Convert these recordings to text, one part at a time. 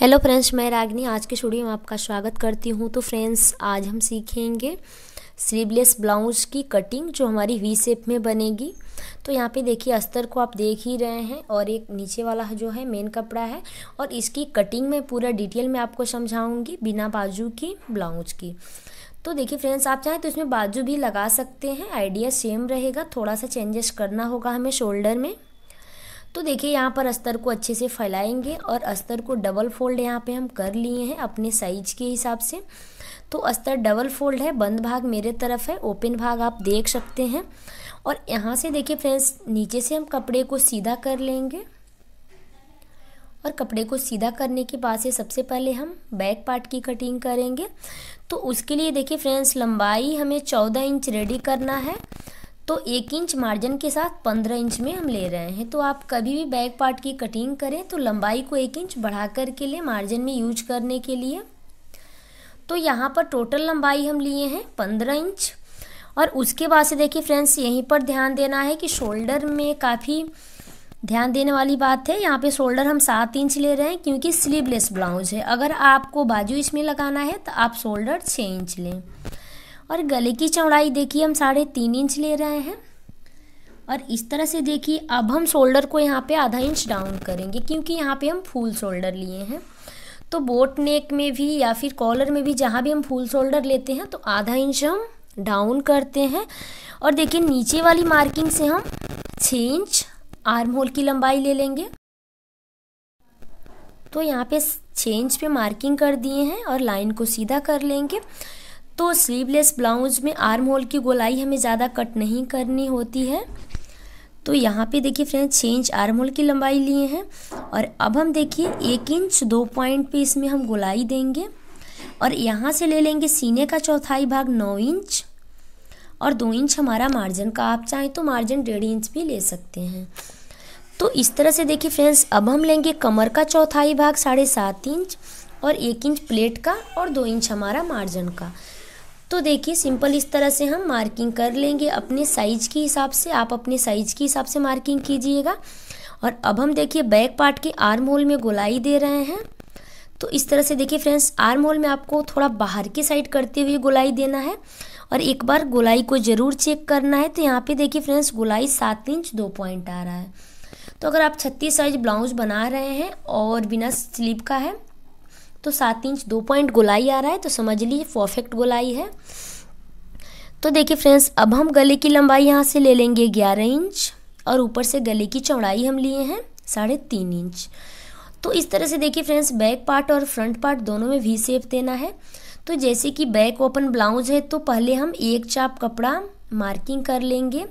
hello friends मैं रागनी आज के स्टूडियो में आपका स्वागत करती हूँ तो फ्रेंड्स आज हम सीखेंगे स्लीवलेस ब्लाउज की कटिंग जो हमारी वी सेप में बनेगी तो यहाँ पे देखिए अस्तर को आप देख ही रहे हैं और एक नीचे वाला जो है मेन कपड़ा है और इसकी कटिंग में पूरा डिटेल में आपको समझाऊंगी बिना बाजू की ब्लाउज की तो देखिए फ्रेंड्स आप चाहें तो इसमें बाजू भी लगा सकते हैं आइडिया सेम रहेगा थोड़ा सा चेंजेस करना होगा हमें शोल्डर में तो देखिए यहाँ पर अस्तर को अच्छे से फैलाएंगे और अस्तर को डबल फोल्ड यहाँ पे हम कर लिए हैं अपने साइज के हिसाब से तो अस्तर डबल फोल्ड है बंद भाग मेरे तरफ है ओपन भाग आप देख सकते हैं और यहाँ से देखिए फ्रेंड्स नीचे से हम कपड़े को सीधा कर लेंगे और कपड़े को सीधा करने के बाद से सबसे पहले हम बैक पार्ट की कटिंग करेंगे तो उसके लिए देखिए फ्रेंड्स लंबाई हमें चौदह इंच रेडी करना है तो एक इंच मार्जिन के साथ पंद्रह इंच में हम ले रहे हैं तो आप कभी भी बैक पार्ट की कटिंग करें तो लंबाई को एक इंच बढ़ा कर के लिए मार्जिन में यूज करने के लिए तो यहाँ पर टोटल लंबाई हम लिए हैं पंद्रह इंच और उसके बाद से देखिए फ्रेंड्स यहीं पर ध्यान देना है कि शोल्डर में काफ़ी ध्यान देने वाली बात है यहाँ पे शोल्डर हम सात इंच ले रहे हैं क्योंकि स्लीवलेस ब्लाउज है अगर आपको बाजू इसमें लगाना है तो आप शोल्डर छः इंच लें और गले की चौड़ाई देखिए हम साढ़े तीन इंच ले रहे हैं और इस तरह से देखिए अब हम शोल्डर को यहाँ पे आधा इंच डाउन करेंगे क्योंकि यहाँ पे हम फुल शोल्डर लिए हैं तो बोट नेक में भी या फिर कॉलर में भी जहाँ भी हम फुल शोल्डर लेते हैं तो आधा इंच हम डाउन करते हैं और देखिए नीचे वाली मार्किंग से हम छः इंच आर्म होल की लंबाई ले लेंगे तो यहाँ पे छः इंच पे मार्किंग कर दिए हैं और लाइन को सीधा कर लेंगे तो स्लीवलेस ब्लाउज में आर्म होल की गोलाई हमें ज़्यादा कट नहीं करनी होती है तो यहाँ पे देखिए फ्रेंड्स छः इंच आर्म होल की लंबाई लिए हैं और अब हम देखिए एक इंच दो पॉइंट पे इसमें हम गोलाई देंगे और यहाँ से ले लेंगे सीने का चौथाई भाग नौ इंच और दो इंच हमारा मार्जिन का आप चाहें तो मार्जिन डेढ़ इंच भी ले सकते हैं तो इस तरह से देखिए फ्रेंड्स अब हम लेंगे कमर का चौथाई भाग साढ़े सात इंच और एक इंच प्लेट का और दो इंच हमारा मार्जिन का तो देखिए सिंपल इस तरह से हम मार्किंग कर लेंगे अपने साइज के हिसाब से आप अपने साइज के हिसाब से मार्किंग कीजिएगा और अब हम देखिए बैक पार्ट के आर्म होल में गोलाई दे रहे हैं तो इस तरह से देखिए फ्रेंड्स आर्म होल में आपको थोड़ा बाहर की साइड करते हुए गोलाई देना है और एक बार गोलाई को ज़रूर चेक करना है तो यहाँ पे देखिए फ्रेंड्स गोलाई सात इंच दो पॉइंट आ रहा है तो अगर आप छत्तीस साइज ब्लाउज बना रहे हैं और बिना स्लीप का है तो सात इंच दो पॉइंट गोलाई आ रहा है तो समझ लीजिए परफेक्ट गोलाई है तो देखिए फ्रेंड्स अब हम गले की लंबाई यहाँ से ले लेंगे ग्यारह इंच और ऊपर से गले की चौड़ाई हम लिए हैं साढ़े तीन इंच तो इस तरह से देखिए फ्रेंड्स बैक पार्ट और फ्रंट पार्ट दोनों में वी सेप देना है तो जैसे कि बैक ओपन ब्लाउज है तो पहले हम एक चाप कपड़ा मार्किंग कर लेंगे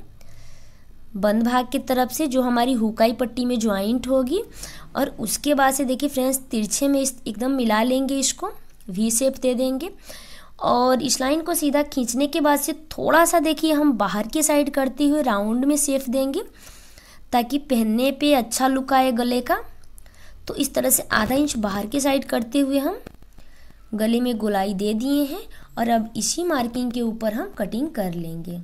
बंद भाग की तरफ से जो हमारी हुकाई पट्टी में ज्वाइंट होगी और उसके बाद से देखिए फ्रेंड्स तिरछे में एकदम मिला लेंगे इसको वी सेप दे देंगे और इस लाइन को सीधा खींचने के बाद से थोड़ा सा देखिए हम बाहर की साइड करते हुए राउंड में सेफ देंगे ताकि पहनने पे अच्छा लुक आए गले का तो इस तरह से आधा इंच बाहर की साइड करते हुए हम गले में गोलाई दे दिए हैं और अब इसी मार्किंग के ऊपर हम कटिंग कर लेंगे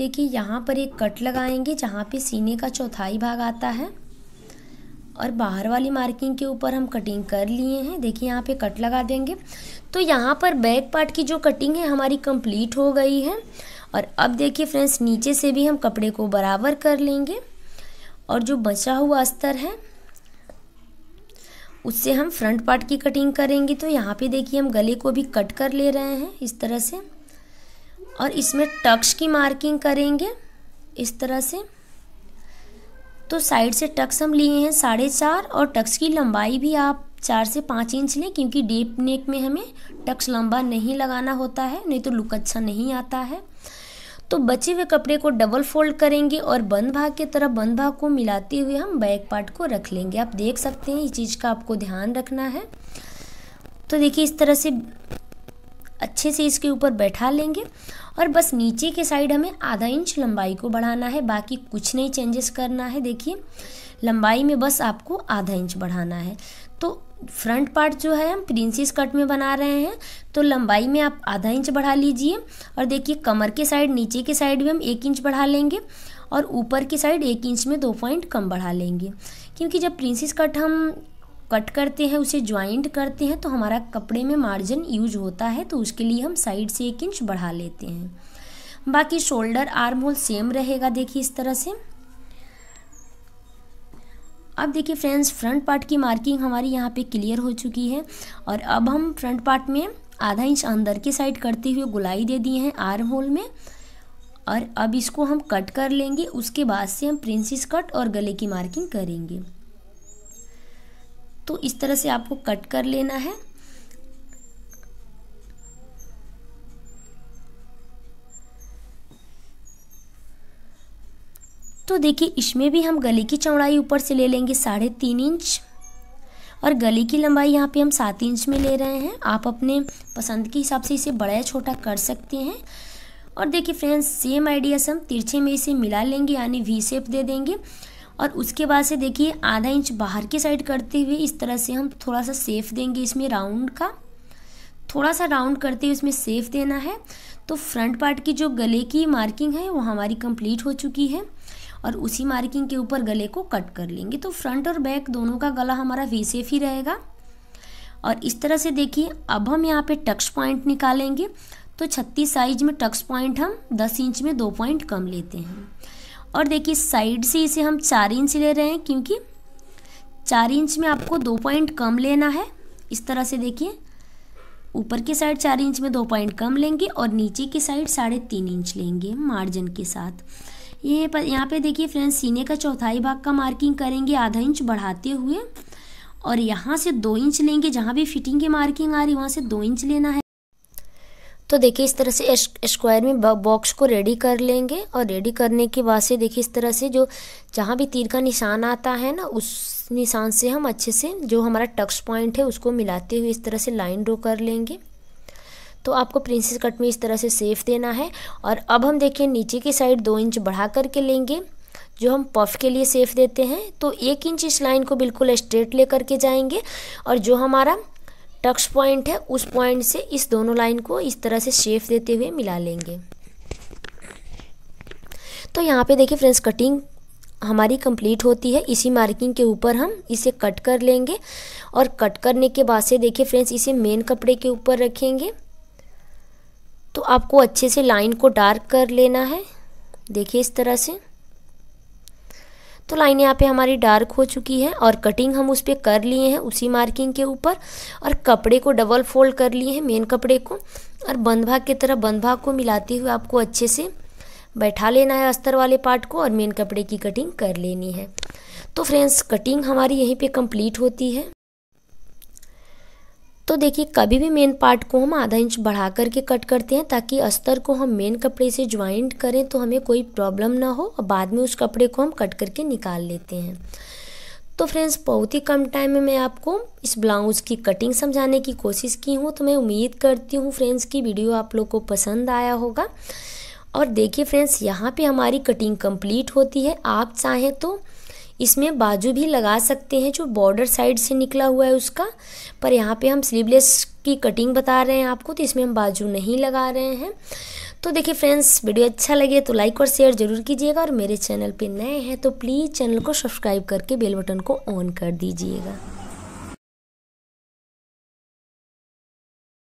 देखिए यहाँ पर एक कट लगाएंगे जहाँ पे सीने का चौथाई भाग आता है और बाहर वाली मार्किंग के ऊपर हम कटिंग कर लिए हैं देखिए यहाँ पे कट लगा देंगे तो यहाँ पर बैक पार्ट की जो कटिंग है हमारी कंप्लीट हो गई है और अब देखिए फ्रेंड्स नीचे से भी हम कपड़े को बराबर कर लेंगे और जो बचा हुआ अस्तर है उससे हम फ्रंट पार्ट की कटिंग करेंगे तो यहाँ पे देखिए हम गले को भी कट कर ले रहे हैं इस तरह से और इसमें टक्स की मार्किंग करेंगे इस तरह से तो साइड से टक्स हम लिए हैं साढ़े चार और टक्स की लंबाई भी आप चार से पाँच इंच लें क्योंकि डेप नेक में हमें टक्स लंबा नहीं लगाना होता है नहीं तो लुक अच्छा नहीं आता है तो बचे हुए कपड़े को डबल फोल्ड करेंगे और बंद भाग की तरफ बंद भाग को मिलाते हुए हम बैक पार्ट को रख लेंगे आप देख सकते हैं इस चीज़ का आपको ध्यान रखना है तो देखिए इस तरह से अच्छे से इसके ऊपर बैठा लेंगे और बस नीचे के साइड हमें आधा इंच लंबाई को बढ़ाना है बाकी कुछ नहीं चेंजेस करना है देखिए लंबाई में बस आपको आधा इंच बढ़ाना है तो फ्रंट पार्ट जो है हम प्रिंसेस कट में बना रहे हैं तो लंबाई में आप आधा इंच बढ़ा लीजिए और देखिए कमर के साइड नीचे के साइड में हम एक इंच बढ़ा लेंगे और ऊपर की साइड एक इंच में दो पॉइंट कम बढ़ा लेंगे क्योंकि जब प्रिंसेस कट हम कट करते हैं उसे ज्वाइंट करते हैं तो हमारा कपड़े में मार्जिन यूज होता है तो उसके लिए हम साइड से एक इंच बढ़ा लेते हैं बाकी शोल्डर आर्म होल सेम रहेगा देखिए इस तरह से अब देखिए फ्रेंड्स फ्रंट पार्ट की मार्किंग हमारी यहाँ पे क्लियर हो चुकी है और अब हम फ्रंट पार्ट में आधा इंच अंदर की साइड करते हुए गुलाई दे दिए हैं आर्म होल में और अब इसको हम कट कर लेंगे उसके बाद से हम प्रिंसिस कट और गले की मार्किंग करेंगे तो इस तरह से आपको कट कर लेना है तो देखिए इसमें भी हम गले की चौड़ाई ऊपर से ले लेंगे साढ़े तीन इंच और गले की लंबाई यहाँ पे हम सात इंच में ले रहे हैं आप अपने पसंद के हिसाब से इसे बड़ा या छोटा कर सकते हैं और देखिए फ्रेंड्स सेम आइडिया से हम तिरछे में इसे मिला लेंगे यानी वी सेप दे देंगे और उसके बाद से देखिए आधा इंच बाहर की साइड करते हुए इस तरह से हम थोड़ा सा सेफ देंगे इसमें राउंड का थोड़ा सा राउंड करते हुए इसमें सेफ देना है तो फ्रंट पार्ट की जो गले की मार्किंग है वो हमारी कंप्लीट हो चुकी है और उसी मार्किंग के ऊपर गले को कट कर लेंगे तो फ्रंट और बैक दोनों का गला हमारा वी सेफ ही रहेगा और इस तरह से देखिए अब हम यहाँ पे टक्स पॉइंट निकालेंगे तो छत्तीस साइज में टक्स पॉइंट हम दस इंच में दो पॉइंट कम लेते हैं और देखिए साइड से इसे हम चार इंच ले रहे हैं क्योंकि चार इंच में आपको दो पॉइंट कम लेना है इस तरह से देखिए ऊपर की साइड चार इंच में दो पॉइंट कम लेंगे और नीचे की साइड साढ़े तीन इंच लेंगे मार्जिन के साथ ये पर यहाँ पे देखिए फ्रेंड्स सीने का चौथाई भाग का मार्किंग करेंगे आधा इंच बढ़ाते हुए और यहाँ से दो इंच लेंगे जहाँ भी फिटिंग की मार्किंग आ रही वहाँ से दो इंच लेना है तो देखिए इस तरह से स्क्वायर में बॉक्स को रेडी कर लेंगे और रेडी करने के बाद से देखिए इस तरह से जो जहाँ भी तीर का निशान आता है ना उस निशान से हम अच्छे से जो हमारा टक्स पॉइंट है उसको मिलाते हुए इस तरह से लाइन ड्रो कर लेंगे तो आपको प्रिंसेस कट में इस तरह से सेफ देना है और अब हम देखिए नीचे की साइड दो इंच बढ़ा करके लेंगे जो हम पफ के लिए सेफ देते हैं तो एक इंच इस लाइन को बिल्कुल स्ट्रेट ले करके जाएंगे और जो हमारा टक्स पॉइंट है उस पॉइंट से इस दोनों लाइन को इस तरह से शेप देते हुए मिला लेंगे तो यहाँ पे देखिए फ्रेंड्स कटिंग हमारी कंप्लीट होती है इसी मार्किंग के ऊपर हम इसे कट कर लेंगे और कट करने के बाद से देखिए फ्रेंड्स इसे मेन कपड़े के ऊपर रखेंगे तो आपको अच्छे से लाइन को डार्क कर लेना है देखिए इस तरह से तो लाइन यहाँ पे हमारी डार्क हो चुकी है और कटिंग हम उस पर कर लिए हैं उसी मार्किंग के ऊपर और कपड़े को डबल फोल्ड कर लिए हैं मेन कपड़े को और बंद भाग की तरह बंद भाग को मिलाते हुए आपको अच्छे से बैठा लेना है अस्तर वाले पार्ट को और मेन कपड़े की कटिंग कर लेनी है तो फ्रेंड्स कटिंग हमारी यहीं पे कंप्लीट होती है तो देखिए कभी भी मेन पार्ट को हम आधा इंच बढ़ा करके कट करते हैं ताकि अस्तर को हम मेन कपड़े से ज्वाइंट करें तो हमें कोई प्रॉब्लम ना हो और बाद में उस कपड़े को हम कट करके निकाल लेते हैं तो फ्रेंड्स बहुत ही कम टाइम में मैं आपको इस ब्लाउज़ की कटिंग समझाने की कोशिश की हूँ तो मैं उम्मीद करती हूँ फ्रेंड्स की वीडियो आप लोग को पसंद आया होगा और देखिए फ्रेंड्स यहाँ पे हमारी कटिंग कंप्लीट होती है आप चाहें तो इसमें बाजू भी लगा सकते हैं जो बॉर्डर साइड से निकला हुआ है उसका पर यहाँ पे हम स्लीवलेस की कटिंग बता रहे हैं आपको तो इसमें हम बाजू नहीं लगा रहे हैं तो देखिए फ्रेंड्स वीडियो अच्छा लगे तो लाइक और शेयर जरूर कीजिएगा और मेरे चैनल पे नए हैं तो प्लीज़ चैनल को सब्सक्राइब करके बेल बटन को ऑन कर दीजिएगा